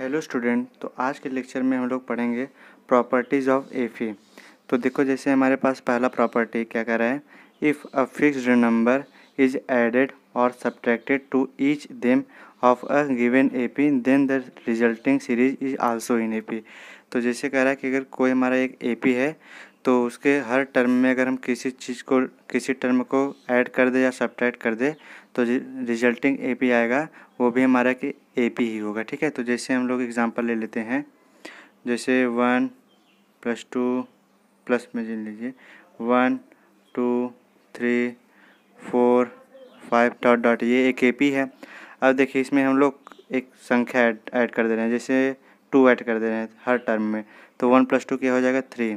hello student तो आज के लेक्चर में हम लोग पढ़ेंगे प्रॉपर्टीज़ ऑफ ए ई तो देखो जैसे हमारे पास पहला प्रॉपर्टी क्या कह रहा है if a fixed number is added और subtracted to each them of a given A P then the resulting series is also in A P तो जैसे कह रहा है कि अगर कोई हमारा एक ए पी है तो उसके हर टर्म में अगर हम किसी चीज़ को किसी टर्म को ऐड कर दे या सब्ट्रैक्ट कर दे तो रिजल्टिंग ए पी आएगा वो भी हमारा कि ए पी ही होगा ठीक है तो जैसे हम लोग एग्ज़ाम्पल ले लेते हैं जैसे वन प्लस टू प्लस में जिन लीजिए one two three four five dot dot ये एक ए पी है अब देखिए इसमें हम लोग एक संख्या ऐड ऐड कर दे रहे हैं जैसे टू ऐड कर दे रहे हैं हर टर्म में तो वन प्लस टू क्या हो जाएगा थ्री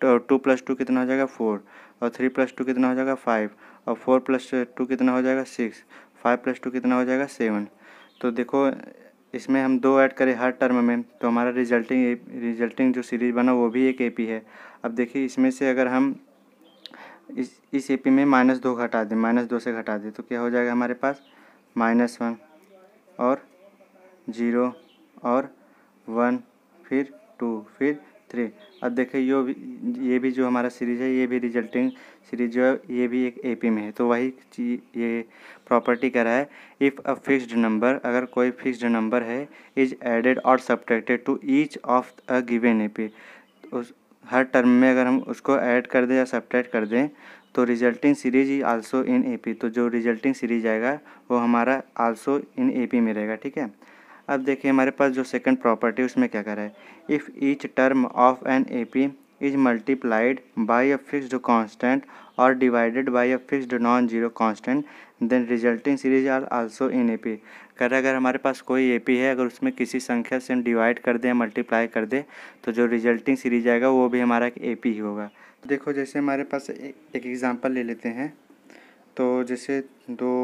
तो टू प्लस टू कितना हो जाएगा फोर और थ्री प्लस टू कितना हो जाएगा फाइव और फोर प्लस टू कितना हो जाएगा सिक्स फाइव प्लस टू कितना हो जाएगा सेवन तो देखो इसमें हम दो ऐड करें हर टर्म में तो हमारा रिजल्टिंग रिजल्टिंग जो सीरीज बना वो भी एक ए पी है अब देखिए इसमें से अगर हम इस इस ए पी में माइनस दो घटा दें माइनस दो से घटा दें तो क्या हो जाएगा हमारे पास माइनस वन और ज़ीरो और वन फिर टू फिर थ्री अब देखिए यो भी ये भी जो हमारा सीरीज है ये भी रिजल्टिंग सीरीज जो है ये भी एक एपी में है तो वही ये प्रॉपर्टी कह रहा है इफ़ अ फिक्स्ड नंबर अगर कोई फिक्स्ड नंबर है इज एडेड और subtracted to each of a given AP उस हर टर्म में अगर हम उसको ऐड कर दें या सब्ट्रैक्ट कर दें तो resulting series is also in AP तो जो रिजल्टिंग सीरीज आएगा वो हमारा आल्सो इन एपी में रहेगा ठीक है अब देखिए हमारे पास जो सेकंड प्रॉपर्टी उसमें क्या करा है if each term of an A P is multiplied by a fixed constant और divided by a fixed non zero constant then resulting series are also in A P कर अगर हमारे पास कोई ए पी है अगर उसमें किसी संख्या से हम डिवाइड कर दें मल्टीप्लाई कर दें तो जो रिजल्टिंग सीरीज आएगा वो भी हमारा एक ए पी ही होगा देखो जैसे हमारे पास एक एग्ज़ाम्पल ले लेते हैं तो जैसे दो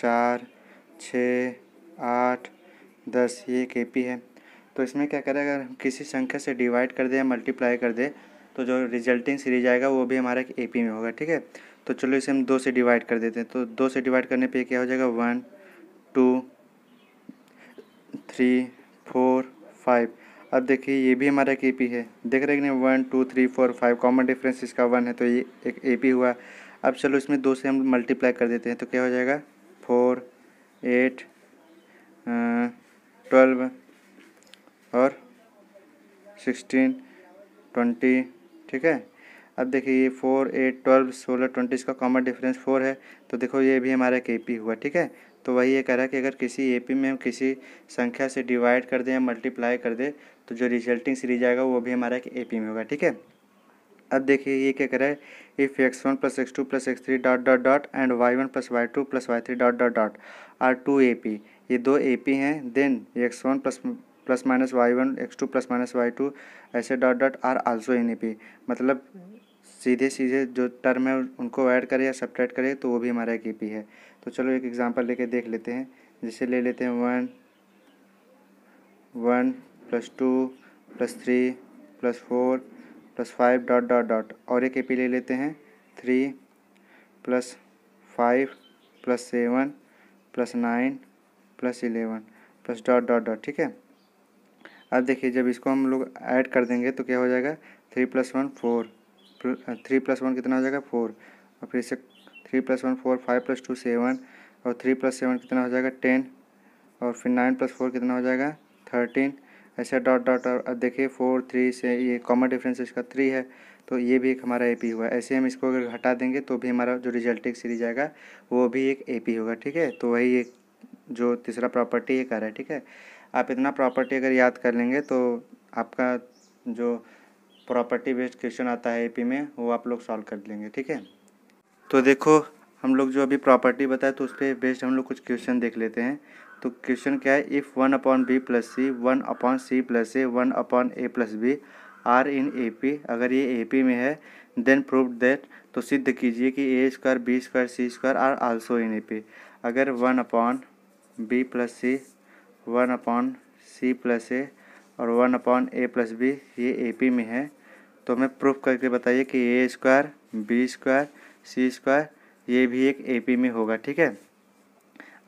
चार छ आठ दस ये एक ए पी है तो इसमें क्या करें अगर किसी संख्या से डिवाइड कर दे या मल्टीप्लाई कर दे तो जो रिजल्टिंग सीरीज आएगा वो भी हमारा ए पी में होगा ठीक है तो चलो इसे हम दो से डिवाइड कर देते हैं तो दो से डिवाइड करने पे क्या हो जाएगा one two three four five अब देखिए ये भी हमारा एक ए पी है देख रहे हैं one two three four five common difference इसका वन है तो ये एक ए पी हुआ अब चलो इसमें दो से हम मल्टीप्लाई कर देते हैं तो क्या हो जाएगा फोर एट ट्वेल्व और सिक्सटीन ट्वेंटी ठीक है अब देखिए ये फोर एट ट्वेल्व सोलह ट्वेंटी इसका कॉमन डिफरेंस फोर है तो देखो ये भी हमारा एक ए पी हुआ ठीक है तो वही ये कह रहा है कि अगर किसी ए पी में हम किसी संख्या से डिवाइड कर दें या मल्टीप्लाई कर दें तो जो रिजल्टिंग सीरीज आएगा वो भी हमारा एक ए पी में होगा ठीक है अब देखिए ये क्या कर रहा है if x one plus x two plus x three dot dot dot and y one plus y two plus y three dot dot dot are two A P ये दो ए पी हैं then x one plus plus minus y one x two plus minus y two ऐसे dot dot are also in A P मतलब सीधे सीधे जो term है उनको ऐड करें या सब्ट्रैक्ट करें तो वो भी हमारा एक ए पी है तो चलो एक एग्जांपल लेके देख लेते हैं जैसे ले लेते हैं one one plus two plus three plus four plus five dot dot dot और एक ए पी ले लेते हैं three plus five plus seven plus nine plus eleven plus dot dot dot ठीक है अब देखिए जब इसको हम लोग ऐड कर देंगे तो क्या हो जाएगा three plus one four three plus one कितना हो जाएगा फोर और फिर इसे three plus one four five plus two seven और थ्री प्लस सेवन कितना हो जाएगा टेन और फिर नाइन प्लस फोर कितना हो जाएगा थर्टीन ऐसे डॉट डॉट और अब देखिए फोर थ्री से ये कॉमन डिफरेंस इसका थ्री है तो ये भी एक हमारा ए पी हुआ ऐसे हम इसको अगर हटा देंगे तो भी हमारा जो एक सीरीज आएगा वो भी एक ए पी होगा ठीक है तो वही एक जो तीसरा प्रॉपर्टी ये कह रहा है ठीक है आप इतना प्रॉपर्टी अगर याद कर लेंगे तो आपका जो प्रॉपर्टी बेस्ड क्वेश्चन आता है एपी में वो आप लोग सॉल्व कर लेंगे ठीक है तो देखो हम लोग जो अभी प्रॉपर्टी बताए तो उस पर बेस्ड हम लोग कुछ क्वेश्चन देख लेते हैं तो क्वेश्चन क्या है if one upon B plus C one upon C plus A one upon A plus B are in A P अगर ये ए पी में है देन प्रूव दैट तो सिद्ध कीजिए कि A square B square C square are also in A P अगर one upon B plus C one upon C plus A और one upon A plus B ये A P में है तो हमें प्रूफ करके बताइए कि A square B square C square ये भी एक ए पी में होगा ठीक है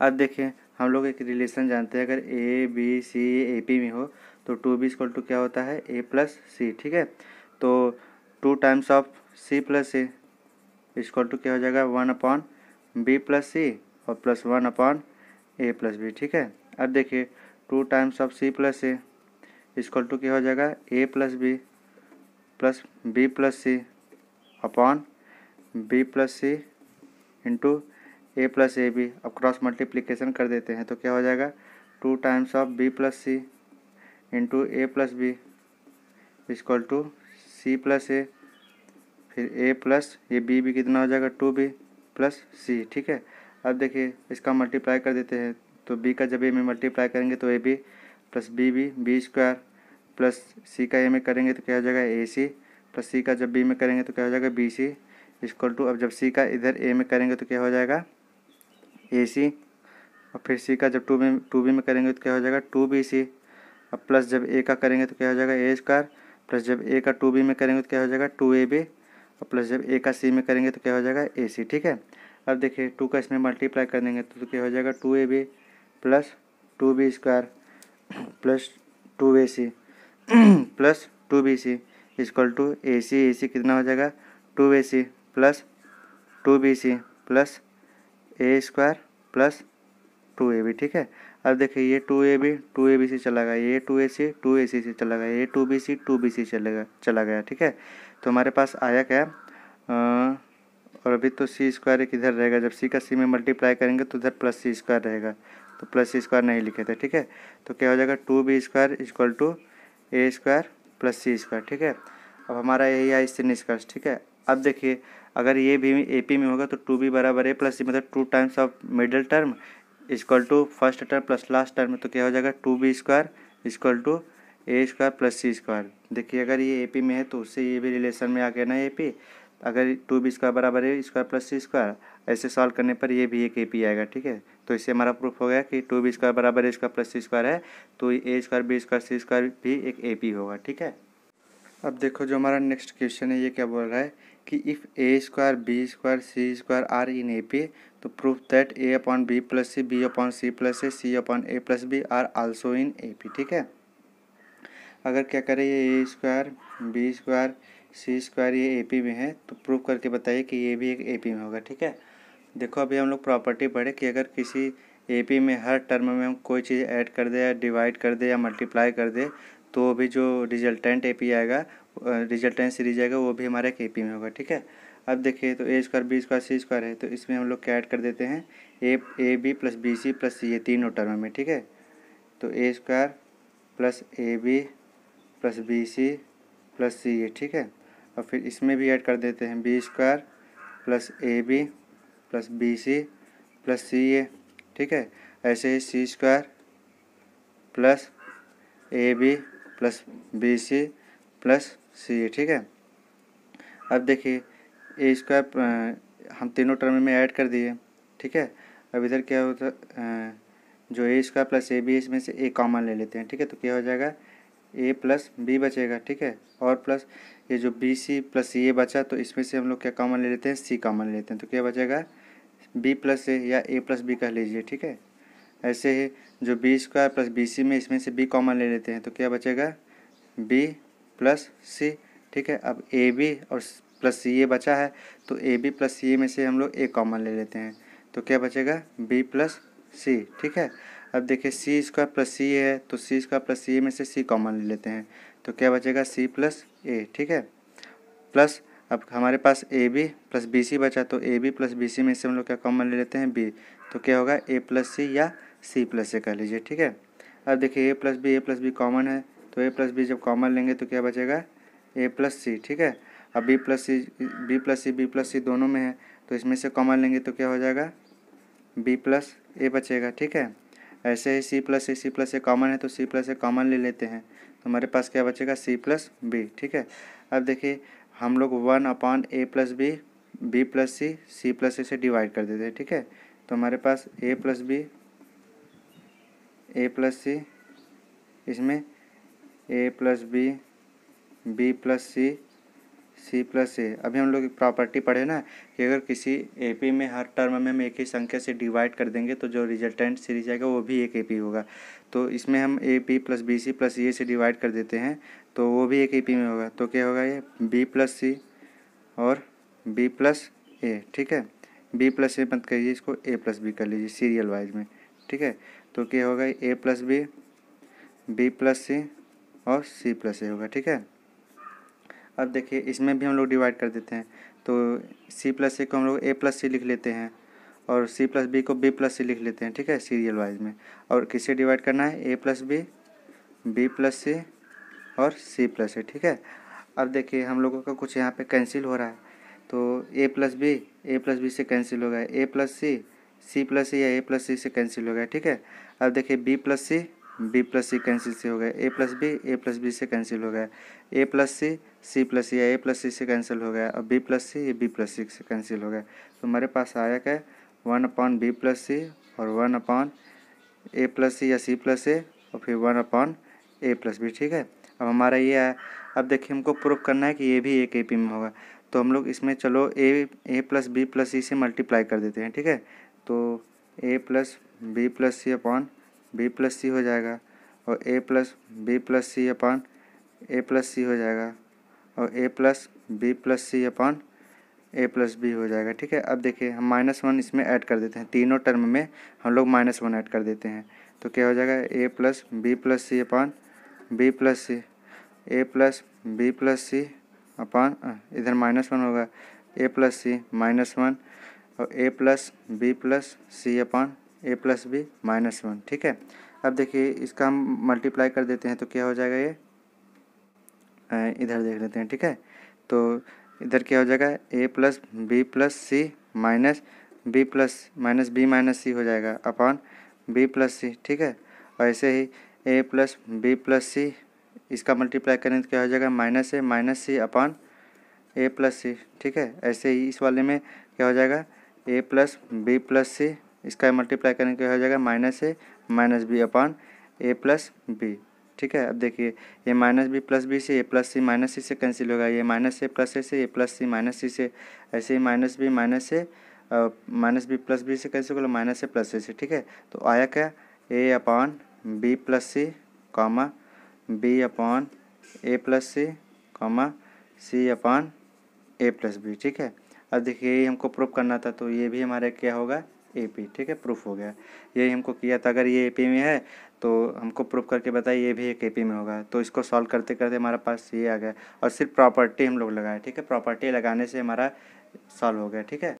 अब देखें हम लोग एक रिलेशन जानते हैं अगर ए बी सी ए पी में हो तो टू बी स्क्वल टू क्या होता है ए प्लस सी ठीक है तो two times of C plus A equal to क्या हो जाएगा one upon B plus C और plus one upon A plus B ठीक है अब देखिए two times of C plus A equal to क्या हो जाएगा A plus B plus B plus C upon B plus C into A plus A B अब cross multiplication कर देते हैं तो क्या हो जाएगा two times of B plus C into A plus B equal to C plus A फिर A plus ये बी भी कितना हो जाएगा टू बी प्लस सी ठीक है अब देखिए इसका मल्टीप्लाई कर देते हैं तो बी का जब ए में मल्टीप्लाई करेंगे तो A B plus B B B square plus C का ए में करेंगे तो क्या हो जाएगा ए सी प्लस सी का जब बी में करेंगे तो क्या हो जाएगा बी सी इक्वल टू अब जब सी का इधर ए में करेंगे तो क्या हो जाएगा ए सी और फिर सी का जब टू में टू बी में करेंगे तो क्या हो जाएगा टू बी सी अब प्लस जब ए का करेंगे तो क्या हो जाएगा ए स्क्वायर प्लस जब ए का टू बी में करेंगे तो क्या हो जाएगा टू ए बी और प्लस जब ए का सी में करेंगे तो क्या हो जाएगा ए सी ठीक है अब देखिए टू का इसमें मल्टीप्लाई कर देंगे तो क्या हो जाएगा two A B plus two B square plus two A C plus two B C equal to A C A C कितना हो जाएगा two A C plus two B C plus A square plus two A B ठीक है अब देखिए ये two A B two A B C चला गया ये two A C to A सी से चला गया ये two B C two B C चलेगा चला गया ठीक है तो हमारे पास आया क्या और अभी तो सी स्क्वायर एक इधर रहेगा जब सी का सी में मल्टीप्लाई करेंगे तो उधर प्लस सी स्क्वायर रहेगा तो प्लस सी स्क्वायर नहीं लिखे थे ठीक है तो क्या हो जाएगा two B square equal to A square plus C square ठीक है अब हमारा यही है इससे निष्कर्ष ठीक है अब देखिए अगर ये भी ए पी में होगा तो टू बी बराबर ए प्लस सी मतलब two times of middle term equal to first term plus last term तो क्या हो जाएगा two B square equal to A square plus C square देखिए अगर ये ए पी में है तो उससे ये भी रिलेशन में आ गया ना ए पी अगर टू बी स्क्वायर बराबर है स्क्वायर प्लस सी स्क्वायर ऐसे सॉल्व करने पर ये भी एक ए पी आएगा ठीक है तो इससे हमारा प्रूफ हो गया कि टू बी स्क्वायर बराबर A square plus C square है तो A square B square C square भी एक ए पी होगा ठीक है अब देखो जो हमारा नेक्स्ट क्वेश्चन है ये क्या बोल रहा है कि if A square B square C square are in A P तो proof that A upon B plus C B upon C plus A C upon A plus B are also in A P ठीक है अगर क्या करें ये A square B square C square ये A P में है तो प्रूव करके बताइए कि ये भी एक ए पी में होगा ठीक है देखो अभी हम लोग प्रॉपर्टी पढ़े कि अगर किसी ए पी में हर टर्म में हम कोई चीज़ ऐड कर दे या डिवाइड कर दे या मल्टीप्लाई कर दे तो भी जो रिजल्टेंट ए पी आएगा रिजल्टेंट सीरीज आएगा वो भी हमारा एक ए पी में होगा ठीक है अब देखिए तो A square B square C square है तो इसमें हम लोग क्या ऐड कर देते हैं A A B plus B C plus C ये तीनों टर्म में ठीक है तो A square plus A B plus B C plus C ये ठीक है और फिर इसमें भी ऐड कर देते हैं B square plus A B plus B C plus C A ठीक है ऐसे ही C square plus A B plus B C plus C A ठीक है अब देखिए ए स्क्वायर हम तीनों टर्म में ऐड कर दिए ठीक है अब इधर क्या होता जो A square plus A B इसमें से ए कॉमन ले लेते हैं ठीक है तो क्या हो जाएगा ए प्लस बी बचेगा ठीक है और प्लस ये जो बी सी प्लस ए बचा तो इसमें से हम लोग क्या कॉमन ले लेते हैं सी कॉमन ले लेते हैं तो क्या बचेगा बी प्लस ए या ए प्लस बी कह लीजिए ठीक है ऐसे ही जो B square plus B C में इसमें से बी कॉमन ले लेते हैं तो क्या बचेगा बी प्लस सी ठीक है अब ए बी और प्लस सी ए बचा है तो ए बी प्लस सी ए में से हम लोग ए कॉमन ले लेते हैं तो क्या बचेगा बी प्लस सी ठीक है अब देखिए सी स्क्वायर प्लस सी है तो सी स्क्वायर प्लस सी में से सी कॉमन ले लेते हैं तो क्या बचेगा सी प्लस ए ठीक है प्लस अब हमारे पास A B plus B C बचा तो A B plus B C में से हम लोग क्या कॉमन ले लेते हैं बी तो क्या होगा ए प्लस सी या सी प्लस ए कर लीजिए ठीक है अब देखिए A plus B A plus B common है तो ए प्लस बी जब कॉमन लेंगे तो क्या बचेगा ए प्लस सी ठीक है अब B plus C B plus C B plus C दोनों में है तो इसमें से कॉमन लेंगे तो क्या हो जाएगा बी प्लस ए बचेगा ठीक है ऐसे ही C plus A C plus A common है तो सी प्लस ए कॉमन ले लेते हैं तो हमारे पास क्या बचेगा सी प्लस बी ठीक है अब देखिए हम लोग one upon A plus B B plus C C plus A से डिवाइड कर देते हैं ठीक है तो हमारे पास A plus B A plus C इसमें A plus B B plus C C plus A अभी हम लोग एक प्रॉपर्टी पढ़े ना कि अगर किसी एपी में हर टर्म में हम एक ही संख्या से डिवाइड कर देंगे तो जो रिजल्टेंट सीरीज आएगा वो भी एक एपी होगा तो इसमें हम A P plus B C plus A से डिवाइड कर देते हैं तो वो भी एक एपी में होगा तो क्या होगा ये बी प्लस सी और बी प्लस ए ठीक है बी प्लस ए मत करिए इसको ए प्लस बी कर लीजिए सीरियल वाइज में ठीक है तो क्या होगा A plus B B plus C और सी प्लस ए होगा ठीक है अब देखिए इसमें भी हम लोग डिवाइड कर देते हैं तो सी प्लस ए को हम लोग ए प्लस सी लिख लेते हैं और सी प्लस बी को बी प्लस सी लिख लेते हैं ठीक है सीरियल वाइज में और किसे डिवाइड करना है A plus B B plus C और सी प्लस ए ठीक है अब देखिए हम लोगों का कुछ यहाँ पे कैंसिल हो रहा है तो A plus B A plus B से कैंसिल हो गया A plus C C plus C या ए प्लस सी से कैंसिल हो गया ठीक है अब देखिए B plus C B plus C cancel से हो गया A plus B A plus B से कैंसिल हो गया A plus C C plus या ए प्लस सी से कैंसिल हो गया और बी प्लस सी ये बी प्लस सी से कैंसिल हो गया तो हमारे पास आया क्या one upon B plus C और one upon A plus C या सी प्लस ए और फिर one upon A plus B ठीक है अब हमारा ये आया अब देखिए हमको प्रूफ करना है कि ये भी एक ए पी में होगा तो हम लोग इसमें चलो A A plus B plus C से मल्टीप्लाई कर देते हैं ठीक है तो A plus B plus C upon B plus C हो जाएगा और A plus B plus C upon A plus C हो जाएगा और A plus B plus C upon A plus B हो जाएगा ठीक है अब देखिए हम माइनस वन इसमें ऐड कर देते हैं तीनों टर्म में हम लोग माइनस वन ऐड कर देते हैं तो क्या हो जाएगा A plus B plus C upon B plus C A plus B plus C upon इधर माइनस वन होगा A plus C minus one और A plus B plus C upon A plus B minus one ठीक है अब देखिए इसका हम multiply कर देते हैं तो क्या हो जाएगा ये इधर देख लेते हैं ठीक है तो इधर क्या हो जाएगा A plus B plus C minus B plus minus B minus C हो जाएगा अपॉन बी प्लस सी ठीक है और ऐसे ही A plus B plus C इसका मल्टीप्लाई करें तो क्या हो जाएगा minus A minus C upon A plus C ठीक है ऐसे ही इस वाले में क्या हो जाएगा A plus B plus C इसका मल्टीप्लाई करने तो क्या हो जाएगा minus A minus B upon A plus B ठीक है अब देखिए ये माइनस बी प्लस बी से ए प्लस सी माइनस सी से कैंसिल होगा ये माइनस ए प्लस ए से ए प्लस सी माइनस सी से ऐसे ही माइनस बी माइनस से माइनस बी प्लस बी से कैंसिल होगा माइनस से प्लस ए से ठीक है तो आया क्या A upon B plus C comma B upon A plus C comma C upon A plus B ठीक है अब देखिए यही हमको प्रूफ करना था तो ये भी हमारा क्या होगा ए पी ठीक है प्रूफ हो गया यही हमको किया था अगर ये ए पी में है तो हमको प्रूव करके बताया ये भी एक ए पी में होगा तो इसको सॉल्व करते करते हमारे पास ये आ गया और सिर्फ प्रॉपर्टी हम लोग लगाए ठीक है प्रॉपर्टी लगाने से हमारा सॉल्व हो गया ठीक है